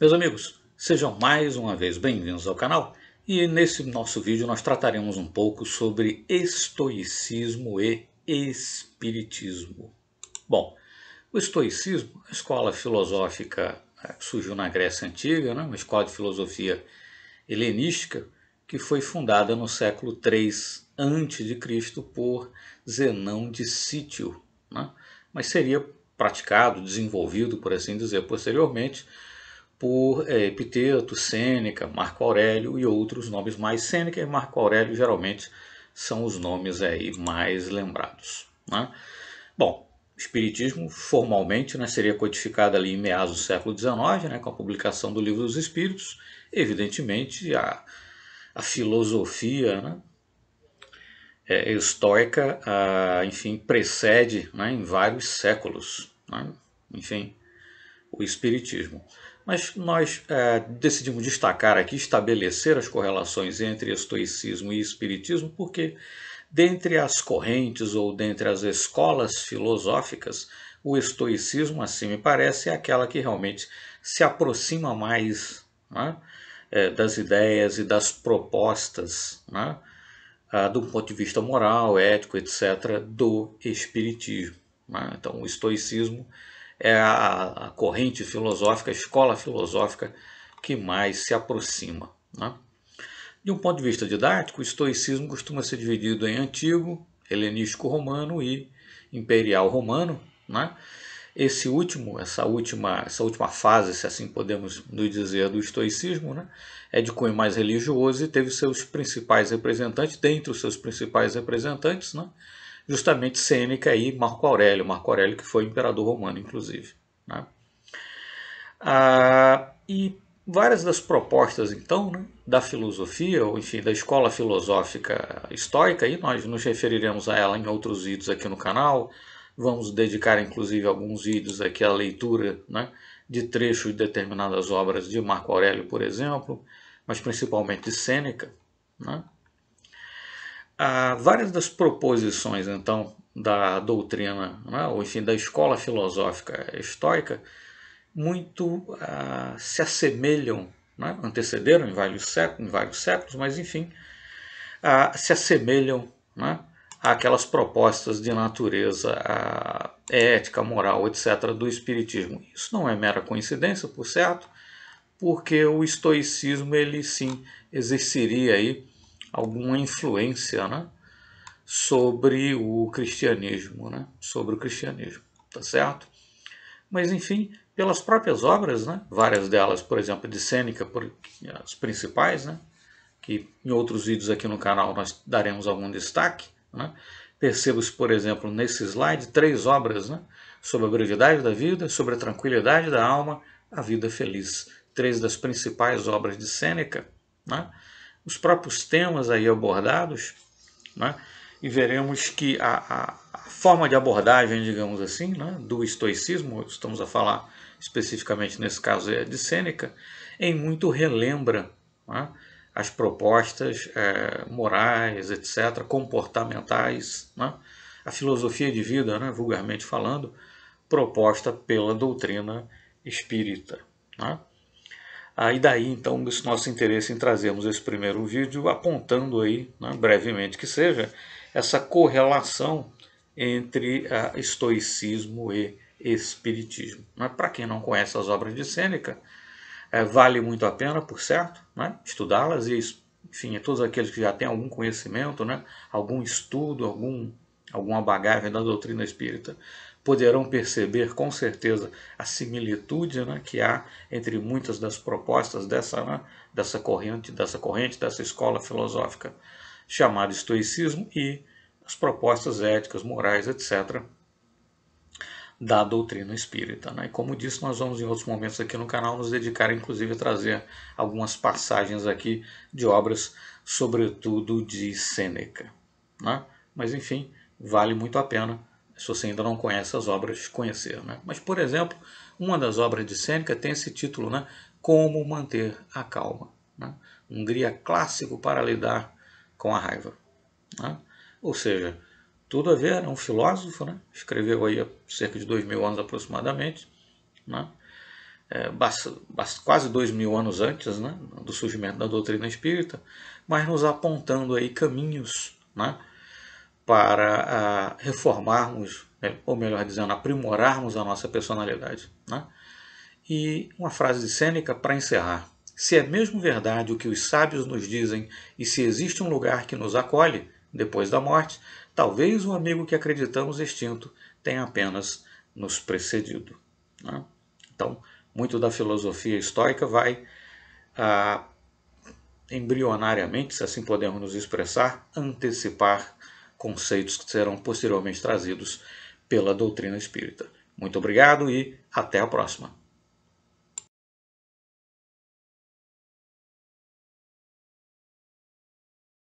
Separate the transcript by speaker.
Speaker 1: Meus amigos, sejam mais uma vez bem-vindos ao canal e nesse nosso vídeo nós trataremos um pouco sobre estoicismo e espiritismo. Bom, o estoicismo, a escola filosófica né, que surgiu na Grécia Antiga, né, uma escola de filosofia helenística que foi fundada no século III a.C. por Zenão de Sítio, né, mas seria praticado, desenvolvido, por assim dizer, posteriormente por é, Epiteto, Sêneca, Marco Aurélio e outros nomes mais. Sêneca e Marco Aurélio geralmente são os nomes aí mais lembrados. Né? Bom, o Espiritismo formalmente né, seria codificado ali em meados do século XIX, né, com a publicação do Livro dos Espíritos. Evidentemente, a, a filosofia né, é, estoica, a, ah, enfim, precede né, em vários séculos. Né? Enfim, o Espiritismo. Mas nós é, decidimos destacar aqui, estabelecer as correlações entre estoicismo e espiritismo, porque dentre as correntes ou dentre as escolas filosóficas, o estoicismo, assim me parece, é aquela que realmente se aproxima mais né, é, das ideias e das propostas, né, do ponto de vista moral, ético, etc., do espiritismo. Né? Então, o estoicismo é a, a corrente filosófica, a escola filosófica que mais se aproxima. Né? De um ponto de vista didático, o estoicismo costuma ser dividido em antigo, helenístico romano e imperial romano. Né? Esse último, essa última, essa última fase, se assim podemos nos dizer, do estoicismo, né? é de cunho mais religioso e teve seus principais representantes, dentre os seus principais representantes, né? justamente Sêneca e Marco Aurélio, Marco Aurélio que foi imperador romano, inclusive. Né? Ah, e várias das propostas, então, né, da filosofia, ou enfim, da escola filosófica estoica, e nós nos referiremos a ela em outros vídeos aqui no canal, vamos dedicar, inclusive, alguns vídeos aqui à leitura né, de trechos de determinadas obras de Marco Aurélio, por exemplo, mas principalmente de Sêneca, né? há várias das proposições, então, da doutrina, é? ou enfim, da escola filosófica estoica, muito ah, se assemelham, né, antecederam em vários, séculos, em vários séculos, mas enfim, ah, se assemelham né, àquelas propostas de natureza ah, ética, moral, etc., do Espiritismo. Isso não é mera coincidência, por certo, porque o estoicismo ele sim exerceria aí alguma influência né, sobre o cristianismo, né, sobre o cristianismo, tá certo? Mas, enfim, pelas próprias obras, né, várias delas, por exemplo, de Sêneca, por, as principais, né, que em outros vídeos aqui no canal nós daremos algum destaque, né, percebo-se, por exemplo, nesse slide, três obras né, sobre a brevidade da vida, sobre a tranquilidade da alma, a vida feliz. Três das principais obras de Sêneca, né, os próprios temas aí abordados, né? e veremos que a, a, forma de abordagem, digamos assim, né? do estoicismo, estamos a falar especificamente nesse caso é de Sêneca, em muito relembra né? as propostas é, morais, etc., comportamentais, né, a filosofia de vida, né, vulgarmente falando, proposta pela doutrina espírita. Né? Aí daí então esse nosso interesse em trazermos esse primeiro vídeo apontando aí, né, brevemente que seja, essa correlação entre ah, estoicismo e espiritismo. Né? Para quem não conhece as obras de Sêneca, é, vale muito a pena, por certo, né, estudá-las e, enfim, todos aqueles que já têm algum conhecimento, né, algum estudo, algum alguma bagagem da doutrina espírita, poderão perceber com certeza a similitude né, que há entre muitas das propostas dessa, né, dessa corrente, dessa corrente, dessa escola filosófica chamada estoicismo e as propostas éticas, morais, etc., da doutrina espírita. Né? E como disse, nós vamos em outros momentos aqui no canal nos dedicar, inclusive, a trazer algumas passagens aqui de obras, sobretudo de Sêneca. Né? Mas, enfim, vale muito a pena, se você ainda não conhece as obras, conhecer. Né? Mas, por exemplo, uma das obras de Sêneca tem esse título, né? Como Manter a Calma. Né? Um guia clássico para lidar com a raiva. Né? Ou seja, tudo a ver, é um filósofo, né? escreveu aí há cerca de dois mil anos aproximadamente, né? É, quase dois mil anos antes né? do surgimento da doutrina espírita, mas nos apontando aí caminhos né? para ah, reformarmos, né, ou melhor dizendo, aprimorarmos a nossa personalidade. Né? E uma frase de Sêneca para encerrar. Se é mesmo verdade o que os sábios nos dizem e se existe um lugar que nos acolhe depois da morte, talvez o amigo que acreditamos extinto tenha apenas nos precedido. Né? Então, muito da filosofia estoica vai ah, embrionariamente, se assim podemos nos expressar, antecipar conceitos que serão posteriormente trazidos pela doutrina espírita. Muito obrigado e até a próxima.